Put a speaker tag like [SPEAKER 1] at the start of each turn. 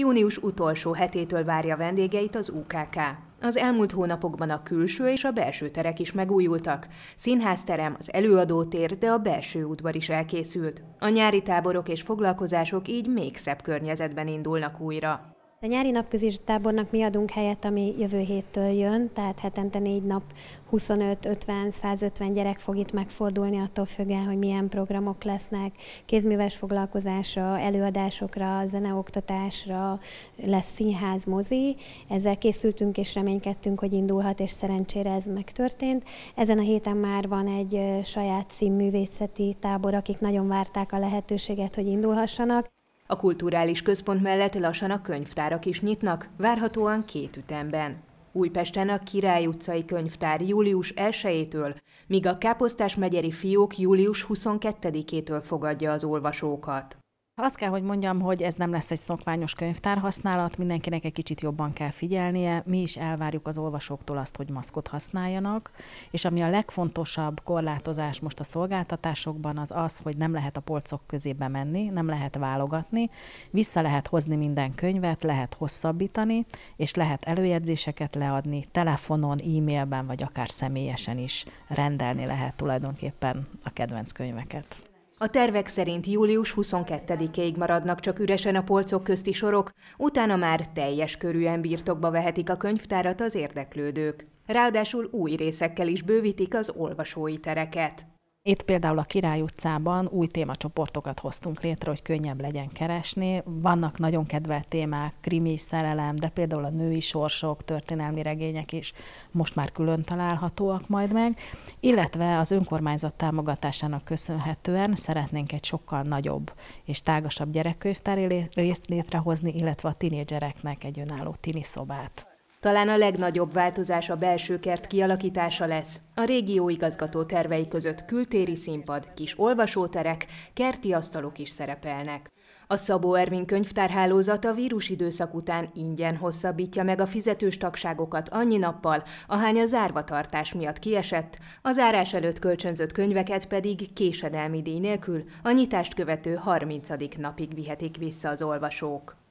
[SPEAKER 1] Június utolsó hetétől várja vendégeit az UKK. Az elmúlt hónapokban a külső és a belső terek is megújultak. Színházterem, az előadótér, de a belső udvar is elkészült. A nyári táborok és foglalkozások így még szebb környezetben indulnak újra.
[SPEAKER 2] A nyári napközis tábornak mi adunk helyet, ami jövő héttől jön, tehát hetente négy nap 25, 50, 150 gyerek fog itt megfordulni, attól függően, hogy milyen programok lesznek. Kézműves foglalkozásra, előadásokra, zeneoktatásra lesz színház, mozi. Ezzel készültünk és reménykedtünk, hogy indulhat, és szerencsére ez megtörtént. Ezen a héten már van egy saját színművészeti tábor, akik nagyon várták a lehetőséget, hogy indulhassanak.
[SPEAKER 1] A kulturális központ mellett lassan a könyvtárak is nyitnak, várhatóan két ütemben. Újpesten a Király utcai könyvtár július 1-től, míg a Káposztás megyeri fiók július 22-től fogadja az olvasókat.
[SPEAKER 3] Azt kell, hogy mondjam, hogy ez nem lesz egy szokványos könyvtár használat, mindenkinek egy kicsit jobban kell figyelnie. Mi is elvárjuk az olvasóktól azt, hogy maszkot használjanak, és ami a legfontosabb korlátozás most a szolgáltatásokban az az, hogy nem lehet a polcok közébe menni, nem lehet válogatni, vissza lehet hozni minden könyvet, lehet hosszabbítani, és lehet előjegyzéseket leadni, telefonon, e-mailben, vagy akár személyesen is rendelni lehet tulajdonképpen a kedvenc könyveket.
[SPEAKER 1] A tervek szerint július 22-ig maradnak csak üresen a polcok közti sorok, utána már teljes körűen birtokba vehetik a könyvtárat az érdeklődők. Ráadásul új részekkel is bővítik az olvasói tereket.
[SPEAKER 3] Itt például a Király utcában új témacsoportokat hoztunk létre, hogy könnyebb legyen keresni. Vannak nagyon kedvelt témák, krimi, szerelem, de például a női sorsok, történelmi regények is most már külön találhatóak majd meg, illetve az önkormányzat támogatásának köszönhetően szeretnénk egy sokkal nagyobb és tágasabb gyerekkönyvtári részt létrehozni, illetve a tinédzsereknek egy önálló tini szobát.
[SPEAKER 1] Talán a legnagyobb változás a belső kert kialakítása lesz. A régió igazgató tervei között kültéri színpad, kis olvasóterek, kerti asztalok is szerepelnek. A Szabó Ervin könyvtárhálózat a vírus időszak után ingyen hosszabbítja meg a fizetős tagságokat annyi nappal, ahány a zárvatartás miatt kiesett, a zárás előtt kölcsönzött könyveket pedig késedelmi díj nélkül a nyitást követő 30. napig vihetik vissza az olvasók.